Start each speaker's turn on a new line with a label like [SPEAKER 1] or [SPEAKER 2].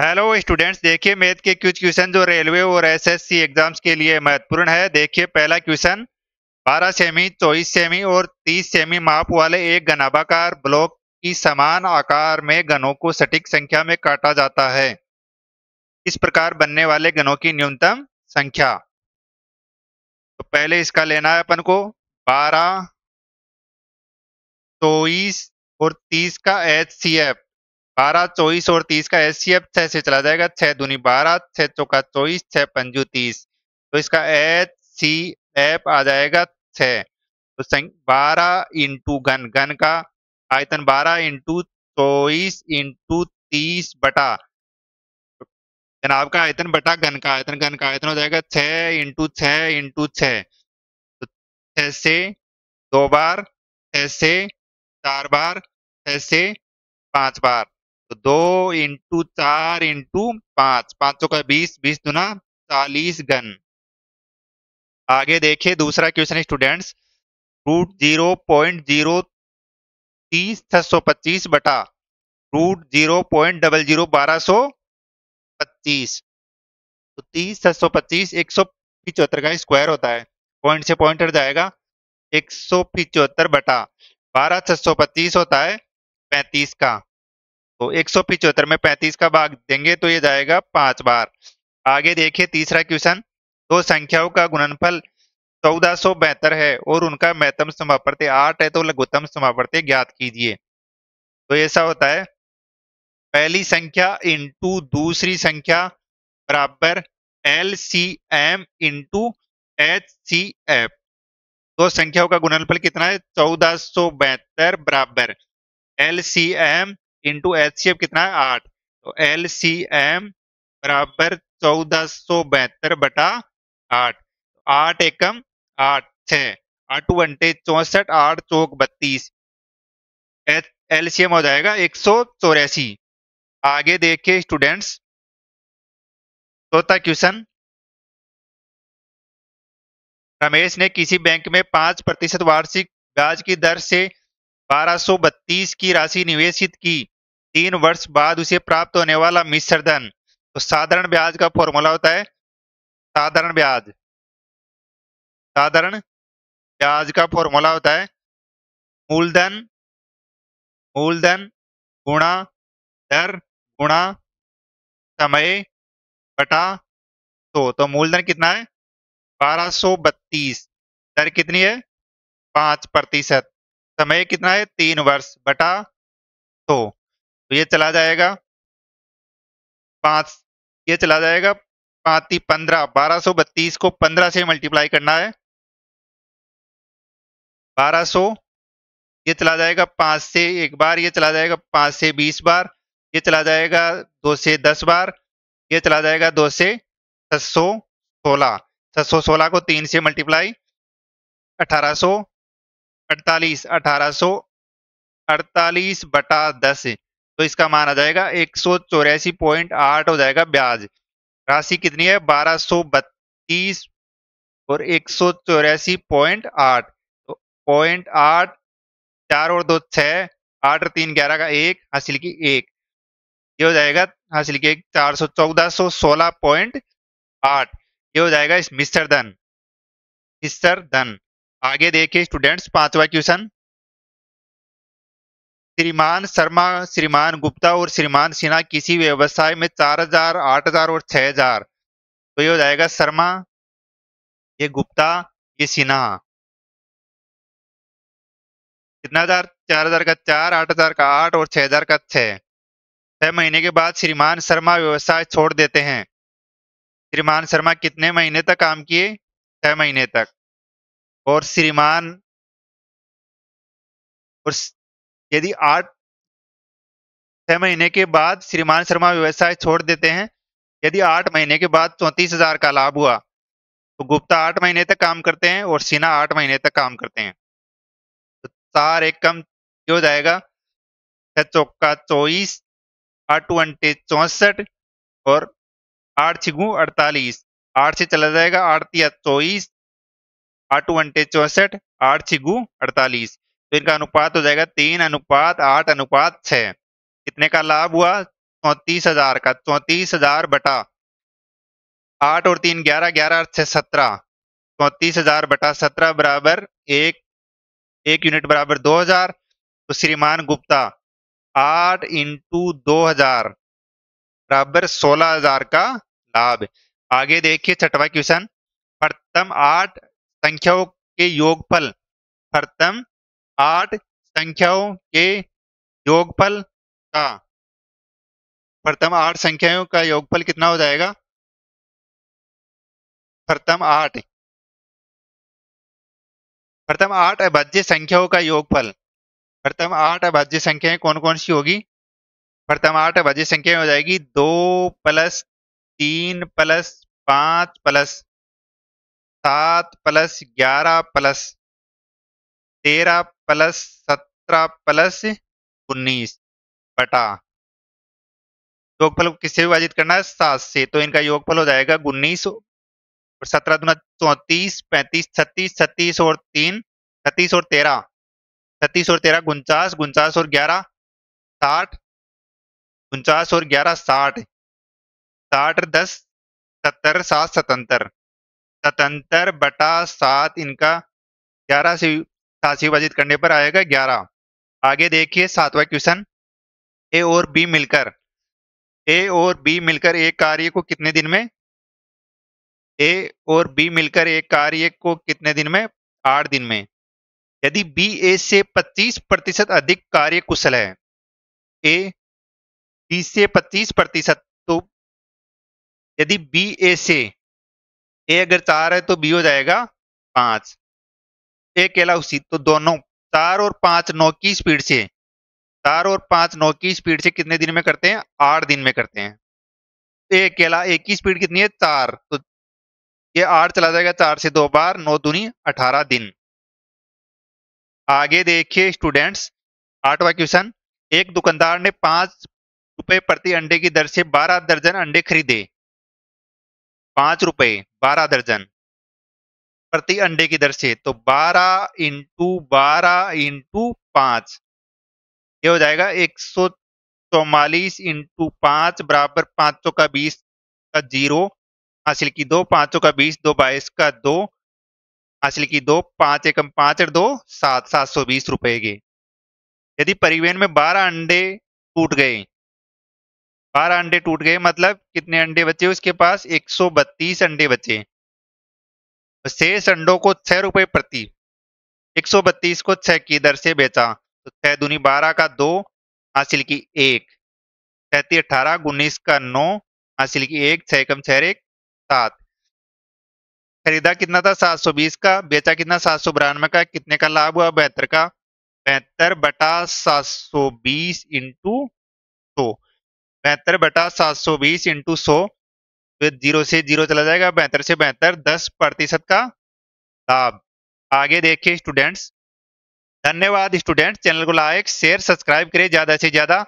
[SPEAKER 1] hello students देखिए math के कुछ क्वेश्चन जो रेलवे और एसएससी एग्जाम्स के लिए महत्वपूर्ण है देखिए पहला क्वेश्चन 12 सेमी 24 सेमी और 30 सेमी माप वाले एक गनाभाकार ब्लॉक की समान आकार में गनों को सटीक संख्या में काटा जाता
[SPEAKER 2] है इस प्रकार बनने वाले गनों की न्यूनतम संख्या तो पहले इसका लेना है अपन को बारह
[SPEAKER 1] चौबीस और तीस का एच सी एफ बारह चौबीस और तीस का एस सी एफ छह से चला जाएगा छह दूनी बारह छह चौका चौबीस छह पंजू तीस तो इसका एच सी एफ आ जाएगा छ तो बारह इंटू घन घन का आयतन बारह इंटू चौबीस इंटू तीस बटा जनाब का आयतन बटा घन का आयतन घन का आयतन हो जाएगा छः इंटू छः
[SPEAKER 2] इंटू छः तो से दो बार छः से चार बार छः से पांच बार दो इंटू चार
[SPEAKER 1] इंटू पांच सौ का बीस बीस दुना चालीस गन आगे देखिए दूसरा question students root zero point zero तीस छह सौ पच्चीस बटा root zero point double zero बारह सौ पच्चीस तो तीस छह सौ पच्चीस एक सौ पिचहत्तर का स्क्वायर होता है पॉइंट से पॉइंट हट जाएगा एक सौ पिचहत्तर बटा बारह छह सौ पच्चीस होता है पैंतीस का तो एक में पैंतीस का भाग देंगे तो ये जाएगा पांच बार आगे देखिए तीसरा क्वेश्चन दो संख्याओं का गुणनफल चौदह सौ बेहतर है और उनका महत्तम समापर्त्य आठ है तो लघुतम समापर्त्य ज्ञात कीजिए तो ऐसा होता है पहली संख्या इंटू दूसरी संख्या बराबर L C M into H C F दो संख्याओं का गुणनफल कितना है चौदह सौ बहत्तर बराबर L C M into H कितना है आठ तो एल सी एम बराबर चौदह सौ बहत्तर बटा आठ तो आठ एकम आठ छ आठ वनटे चौसठ आठ चौक बत्तीस
[SPEAKER 2] एल सी एम हो जाएगा एक सौ चौरासी आगे देखिए स्टूडेंट्स चौथा क्वेश्चन रमेश ने किसी बैंक में पांच प्रतिशत वार्षिक ब्याज की दर से
[SPEAKER 1] 1232 की राशि निवेशित की तीन वर्ष बाद उसे प्राप्त होने वाला
[SPEAKER 2] मिश्रधन तो साधारण ब्याज का फॉर्मूला होता है साधारण ब्याज साधारण ब्याज का फॉर्मूला होता है मूलधन मूलधन गुणा दर गुणा समय बटा तो, तो मूलधन कितना है 1232 दर कितनी है पांच प्रतिशत समय कितना है तीन वर्ष बटा तो, तो ये चला जाएगा पांच ये चला जाएगा पांच पंद्रह बारह सो बत्तीस को पंद्रह से मल्टीप्लाई करना है बारह सो ये चला
[SPEAKER 1] जाएगा पांच से एक बार ये चला जाएगा पांच से बीस बार ये चला जाएगा दो से दस बार ये चला जाएगा दो से छह सौ सोलह छह सौ सोलह को तीन से मल्टीप्लाई अठारह सो अड़तालीस अठारह सो अड़तालीस बटा दस तो इसका मान आ जाएगा एक सौ चौरासी पॉइंट आठ हो जाएगा ब्याज राशि कितनी है बारह सो बत्तीस और एक सौ चौरासी पॉइंट आठ तो पॉइंट आठ चार और दो छः आठ और तीन ग्यारह का एक हासिल की एक ये हो जाएगा हासिल की एक चार सौ चौदह सौ सोलह पॉइंट आठ ये हो जाएगा इस मिस्टर धन मिस्टर धन आगे देखिए स्टूडेंट्स पांचवा क्वेश्चन श्रीमान शर्मा श्रीमान गुप्ता और श्रीमान सिन्हा किसी व्यवसाय में
[SPEAKER 2] चार हजार आठ हजार और छह हजार तो ये हो जाएगा शर्मा ये गुप्ता ये सिन्हा कितना हजार
[SPEAKER 1] चार हजार का चार आठ हजार का आठ और छह हजार का छह छह महीने के बाद श्रीमान शर्मा
[SPEAKER 2] व्यवसाय छोड़ देते हैं श्रीमान शर्मा कितने महीने तक काम किए छह महीने तक और श्रीमान और यदि आठ छह महीने के बाद श्रीमान शर्मा व्यवसाय
[SPEAKER 1] छोड़ देते हैं यदि आठ महीने के बाद चौंतीस हजार का लाभ हुआ तो गुप्ता आठ महीने तक काम करते हैं और सिन्हा आठ महीने तक काम करते हैं तो चार एक कम हो जाएगा छह चौका चौबीस आठ अंटे चौसठ और आठ छिगू अड़तालीस आठ से चला जाएगा आठ तीस चौबीस आटू अंटे चौसठ आठ छिगु अड़तालीस तो इनका अनुपात हो जाएगा तीन अनुपात आठ अनुपात छ कितने का लाभ हुआ चौंतीस हजार का चौंतीस हजार बटा आठ और तीन ग्यारह ग्यारह छह सत्रह चौंतीस हजार बटा सत्रह बराबर एक एक यूनिट बराबर दो हजार तो श्रीमान गुप्ता आठ इंटू दो हजार बराबर सोलह हजार का लाभ आगे देखिए छठवा क्वेश्चन प्रथम
[SPEAKER 2] आठ संख्याओं के योगफल प्रथम आठ संख्याओं के योगफल का प्रथम आठ संख्याओं का योगफल कितना हो जाएगा प्रथम आठ प्रथम आठ अभाज्य संख्याओं का योगफल
[SPEAKER 1] प्रथम आठ अभाज्य संख्याएं कौन कौन सी होगी प्रथम आठ अभाज्य संख्याएं हो जाएगी दो प्लस तीन प्लस पांच प्लस सात
[SPEAKER 2] प्लस ग्यारह प्लस तेरह प्लस सत्रह प्लस उन्नीस बटा योगफल किससे
[SPEAKER 1] विभाजित करना है सात से तो इनका योगफल हो जाएगा उन्नीस और सत्रह दुना चौतीस पैंतीस छत्तीस छत्तीस और तीन छत्तीस और तेरह छत्तीस और तेरह
[SPEAKER 2] उनचास उनचास और ग्यारह साठ उनचास और ग्यारह साठ साठ दस सत्तर सात सतहत्तर सतंतर
[SPEAKER 1] बटा सात इनका ग्यारह से सात विभाजित करने पर आएगा ग्यारह आगे देखिए सातवा क्वेश्चन ए और बी मिलकर ए और बी मिलकर एक कार्य को कितने दिन में ए और बी मिलकर एक कार्य को कितने दिन में आठ दिन में यदि बी ए से 25 प्रतिशत
[SPEAKER 2] अधिक कार्य कुशल है ए बी से 25 प्रतिशत तो यदि बी ए से ए अगर चार है तो बी हो जाएगा
[SPEAKER 1] पांच ए केला उसी तो दोनों चार और पांच नौ की स्पीड से चार और पांच नौ की स्पीड से कितने दिन में करते हैं आठ दिन में करते हैं ए केला एक की स्पीड कितनी है चार तो ये आठ चला जाएगा चार से दो बार नौ दूनी अठारह दिन आगे देखिए स्टूडेंट्स आठवा क्वेश्चन एक दुकानदार ने पांच रुपए प्रति अंडे की दर से बारह दर्जन अंडे खरीदे पांच रुपए बारह दर्जन प्रति अंडे की दर से तो बारह इंटू बारह इंटू पांच ये हो जाएगा एक सौ चौवालीस इंटू पांच बराबर पांच सौ का बीस का जीरो हासिल की दो पांच सौ का बीस दो बाईस का दो हासिल की दो पांच एकम पांच और दो सात सात सौ बीस रुपए के यदि परिवहन में बारह अंडे टूट गए बारह अंडे टूट गए मतलब कितने अंडे बचे उसके पास 132 अंडे बचे शेष अंडों को छह रुपए प्रति 132 को छह की दर से बेचा तो छह दूनी बारह का दो हासिल की एक तैतीस अठारह उन्नीस का नौ हासिल की एक छह कम छह एक सात खरीदा कितना था 720 का बेचा कितना सात सौ बिरानवे का कितने का लाभ हुआ बेहतर का बेहतर बटा सात सौ बीस इंटू दो बेहतर बटा सात सौ बीस इंटू सौ जीरो से जीरो चला जाएगा बेहतर से बेहतर दस प्रतिशत का
[SPEAKER 2] लाभ आगे देखिए स्टूडेंट्स धन्यवाद स्टूडेंट्स चैनल को लाइक शेयर सब्सक्राइब करें ज़्यादा से ज़्यादा